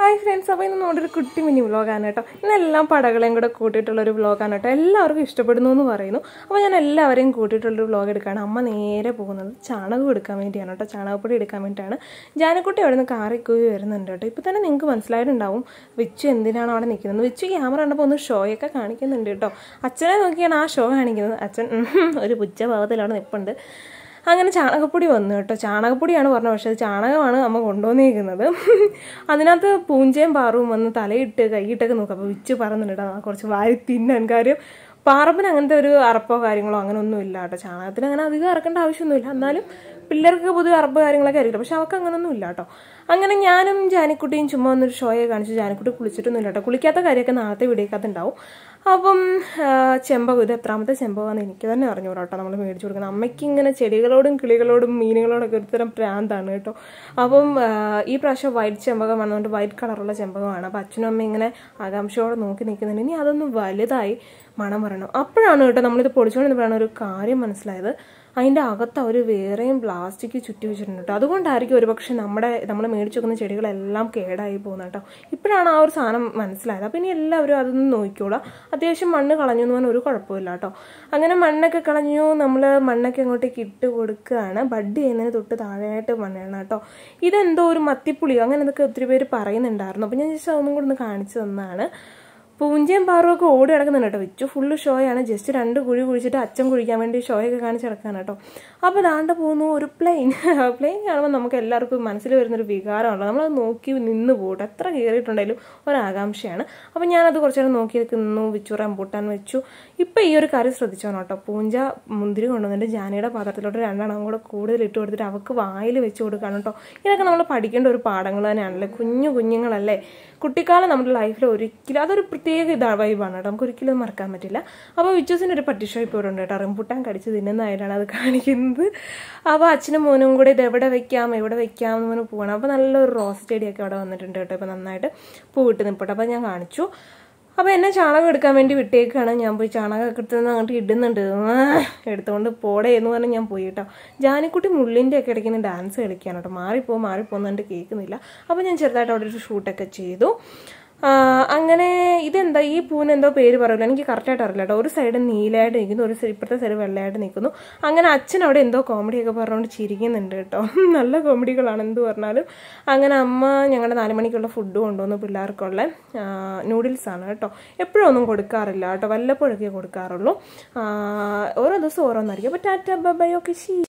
hi friends അപ്പോൾ ഇന്ന് നമ്മുടെ ഒരു കുട്ടി മിനി വ്ലോഗാണ് കേട്ടോ ഇന്ന് എല്ലാം പടകളെയും കൂടെ കൂട്ടിയിട്ടുള്ളൊരു വ്ലോഗാണ് കേട്ടോ എല്ലാവർക്കും ഇഷ്ടപ്പെടുന്നു എന്ന് പറയുന്നു അപ്പോൾ ഞാൻ എല്ലാവരെയും കൂട്ടിയിട്ടുള്ളൊരു വ്ലോഗ് എടുക്കുകയാണ് അമ്മ നേരെ പോകുന്നത് ചാണകം എടുക്കാൻ വേണ്ടിയാണ് കേട്ടോ ചാണകപ്പൊടി എടുക്കാൻ വേണ്ടിയിട്ടാണ് ജാനക്കുട്ടി അവിടെ നിന്ന് കാറിക്കുയി വരുന്നുണ്ട് കേട്ടോ ഇപ്പോൾ തന്നെ നിങ്ങൾക്ക് മനസ്സിലായിട്ടുണ്ടാവും വിച്ചു എന്തിനാണ് അവിടെ നിൽക്കുന്നത് വിച്ചു ക്യാമറ കണ്ടപ്പോൾ ഒന്ന് ഷോയൊക്കെ കാണിക്കുന്നുണ്ട് കേട്ടോ അച്ഛനെ നോക്കിയാണ് ആ ഷോ കാണിക്കുന്നത് അച്ഛൻ ഒരു പുച്ച ഭാഗത്തിലാണ് നിൽപ്പുണ്ട് അങ്ങനെ ചാണകപ്പൊടി വന്നു കേട്ടോ ചാണകപ്പൊടിയാണ് പറഞ്ഞത് പക്ഷേ ചാണകമാണ് അമ്മ കൊണ്ടുവന്നിരിക്കുന്നത് അതിനകത്ത് പൂഞ്ചയും പാറവും വന്ന് തലയിട്ട് കൈയിട്ടൊക്കെ നോക്കാം അപ്പോൾ വിച്ച് പറന്നിട്ടാ കുറച്ച് വാരി തിന്നാൻ കാര്യം പാറപ്പിന് അങ്ങനത്തെ ഒരു അറപ്പോ കാര്യങ്ങളോ അങ്ങനെ ഒന്നും ഇല്ല കേട്ടോ ചാണകത്തിന് അങ്ങനെ അധികം അറക്കേണ്ട ആവശ്യമൊന്നുമില്ല എന്നാലും പിള്ളേർക്ക് പൊതുവെ അറപ്പ് കാര്യങ്ങളൊക്കെ ആയിരിക്കും പക്ഷെ അവർക്ക് അങ്ങനൊന്നും ഇല്ല കേട്ടോ അങ്ങനെ ഞാനും ജാനിക്കുട്ടിയും ചുമ്മാ ഒന്നൊരു ഷോയെ കാണിച്ച് ജാനിക്കുട്ടി കുളിച്ചിട്ടൊന്നും ഇല്ല കേട്ടോ കുളിക്കാത്ത കാര്യമൊക്കെ നാളത്തെ വീഡിയോക്കകത്ത് ഉണ്ടാവും അപ്പം ചെമ്പകം ഇത് എത്രാമത്തെ ചെമ്പകമാണ് എനിക്ക് തന്നെ അറിഞ്ഞു കേട്ടോ നമ്മൾ മേടിച്ചു കൊടുക്കുന്നത് അമ്മയ്ക്ക് ഇങ്ങനെ ചെടികളോടും കിളികളോടും മീനുകളോടൊക്കെ ഒരുതരം പ്രാന്താണ് കേട്ടോ അപ്പം ഈ പ്രാവശ്യം വൈറ്റ് ചെമ്പകം വന്നതുകൊണ്ട് വൈറ്റ് കളറുള്ള ചെമ്പകമാണ് അപ്പം അച്ഛനും അമ്മ ഇങ്ങനെ ആകാംക്ഷയോടെ നോക്കി നിൽക്കുന്നുണ്ട് ഇനി അതൊന്ന് വലുതായി മണം വരണം അപ്പോഴാണ് കേട്ടോ നമ്മളിത് പൊടിച്ചുകൊണ്ടിരുന്നപ്പോഴാണ് ഒരു കാര്യം മനസ്സിലായത് അതിൻ്റെ അകത്ത് അവർ വേറെയും പ്ലാസ്റ്റിക് ചുറ്റി വെച്ചിട്ടുണ്ട് കേട്ടോ അതുകൊണ്ടായിരിക്കും ഒരുപക്ഷെ നമ്മുടെ നമ്മൾ മേടിച്ചു വെക്കുന്ന ചെടികളെല്ലാം കേടായി പോകുന്നത് കേട്ടോ ഇപ്പോഴാണ് ആ ഒരു സാധനം മനസ്സിലായത് അപ്പം ഇനി എല്ലാവരും അതൊന്നും നോക്കിക്കോളാം അത്യാവശ്യം മണ്ണ് കളഞ്ഞു എന്ന് പറഞ്ഞാൽ ഒരു കുഴപ്പമില്ല കേട്ടോ അങ്ങനെ മണ്ണൊക്കെ കളഞ്ഞു നമ്മൾ മണ്ണൊക്കെ അങ്ങോട്ടേക്ക് ഇട്ട് കൊടുക്കുകയാണ് ബഡ് ചെയ്യുന്നതിന് തൊട്ട് താഴെയായിട്ട് മണ്ണാണ് കേട്ടോ ഇതെന്തോ ഒരു മത്തിപ്പുളിയോ അങ്ങനെ എന്തൊക്കെ ഒത്തിരി പേര് പറയുന്നുണ്ടായിരുന്നു അപ്പോൾ ഞാൻ ജസ്റ്റ് അതൊന്നും കൂടെ ഒന്ന് കാണിച്ചു തന്നാണ് പൂഞ്ചയും പാറുമൊക്കെ ഓടി കിടക്കുന്നുണ്ട് കേട്ടോ വിച്ചു ഫുള്ള് ഷോയാണ് ജസ്റ്റ് രണ്ട് കുഴി കുഴിച്ചിട്ട് അച്ഛൻ കുഴിക്കാൻ വേണ്ടി ഷോയൊക്കെ കാണിച്ച് കിടക്കാണ് കേട്ടോ അപ്പോൾ ദാണ്ട് പോകുന്നു ഒരു പ്ലെയിൻ പ്ലെയിൻ കാണുമ്പോൾ നമുക്ക് എല്ലാവർക്കും മനസ്സിൽ വരുന്നൊരു വികാരമാണല്ലോ നമ്മളത് നോക്കി നിന്ന് പോകട്ടെ എത്ര കയറിയിട്ടുണ്ടെങ്കിലും ഒരാകാംക്ഷയാണ് അപ്പോൾ ഞാനത് കുറച്ചു നേരം നോക്കി നിൽക്കുന്നു വിച്ചു പൂട്ടാൻ വെച്ചു ഇപ്പോൾ ഈ ഒരു കാര്യം ശ്രദ്ധിച്ചോണം കേട്ടോ പൂഞ്ച മുന്തിരി കൊണ്ടുവന്നിട്ട് ജാനയുടെ പാത്രത്തിലോട്ട് രണ്ടെണ്ണം കൂടെ കൂടുതൽ ഇട്ട് കൊടുത്തിട്ട് അവൾക്ക് വായിൽ വെച്ച് കൊടുക്കാണ് കേട്ടോ ഇതൊക്കെ നമ്മൾ പഠിക്കേണ്ട ഒരു പാഠങ്ങൾ തന്നെയാണല്ലേ കുഞ്ഞു കുഞ്ഞുങ്ങളല്ലേ കുട്ടിക്കാലം നമ്മുടെ ലൈഫിൽ ഒരിക്കലും അതൊരു പ്രത്യേക ഇതാ വൈബാണ് കേട്ടോ നമുക്ക് ഒരിക്കലും മറക്കാൻ പറ്റില്ല അപ്പോൾ വിച്ചൂസിൻ്റെ ഒരു പട്ടി ഷോപ്പ് ഇവിടെ ഉണ്ട് കേട്ടോ റംബുട്ടാൻ കടിച്ച് തിന്നുന്നതായിട്ടാണ് അത് കാണിക്കുന്നത് അപ്പോൾ അച്ഛനും മോനും കൂടി ഇത് എവിടെ വെക്കാം എവിടെ വെക്കാം എന്ന് പോകണം അപ്പോൾ നല്ലൊരു റോസ് ചെടിയൊക്കെ അവിടെ വന്നിട്ടുണ്ട് കേട്ടോ ഇപ്പോൾ നന്നായിട്ട് പൂവിട്ട് നിൽപ്പോട്ടെ അപ്പോൾ ഞാൻ കാണിച്ചു അപ്പോൾ എന്നെ ചാണകം എടുക്കാൻ വേണ്ടി വിട്ടേക്കാണ് ഞാൻ പോയി ചാണകമൊക്കെ നിന്ന് അങ്ങോട്ട് ഇടുന്നുണ്ട് എടുത്തുകൊണ്ട് പോടെ എന്ന് പറഞ്ഞാൽ ഞാൻ പോയി കേട്ടോ ജാനിക്കുട്ടി മുള്ളിൻ്റെ ഒക്കെ ഇടയ്ക്ക് ഡാൻസ് കളിക്കാനോട്ടോ കേട്ടോ മാറിപ്പോ മാറിപ്പോന്നുകൊണ്ട് കേൾക്കുന്നില്ല അപ്പോൾ ഞാൻ ചെറുതായിട്ട് അവിടെ ഒരു ഷൂട്ടൊക്കെ ചെയ്തു അങ്ങനെ ഇതെന്താ ഈ പൂവിനെന്തോ പേര് പറയുള്ളൂ എനിക്ക് കറക്റ്റായിട്ട് അറിയില്ല കേട്ടോ ഒരു സൈഡ് നീലയായിട്ട് നിൽക്കുന്നു ഒരു ഇപ്പുറത്തെ സൈഡ് വെള്ളയായിട്ട് നിൽക്കുന്നു അങ്ങനെ അച്ഛൻ അവിടെ എന്തോ കോമഡിയൊക്കെ പറഞ്ഞുകൊണ്ട് ചിരിക്കുന്നുണ്ട് കേട്ടോ നല്ല കോമഡികളാണ് എന്ത് പറഞ്ഞാലും അങ്ങനെ അമ്മ ഞങ്ങളുടെ നാലുമണിക്കുള്ള ഫുഡ് കൊണ്ടുവന്നു പിള്ളേർക്കുള്ള നൂഡിൽസാണ് കേട്ടോ എപ്പോഴും ഒന്നും കൊടുക്കാറില്ല കേട്ടോ വല്ലപ്പോഴൊക്കെ കൊടുക്കാറുള്ളൂ ഓരോ ദിവസം ഓരോന്നായിരിക്കും അപ്പോൾ ടാറ്റ ബൈ ഓക്കെ ശീ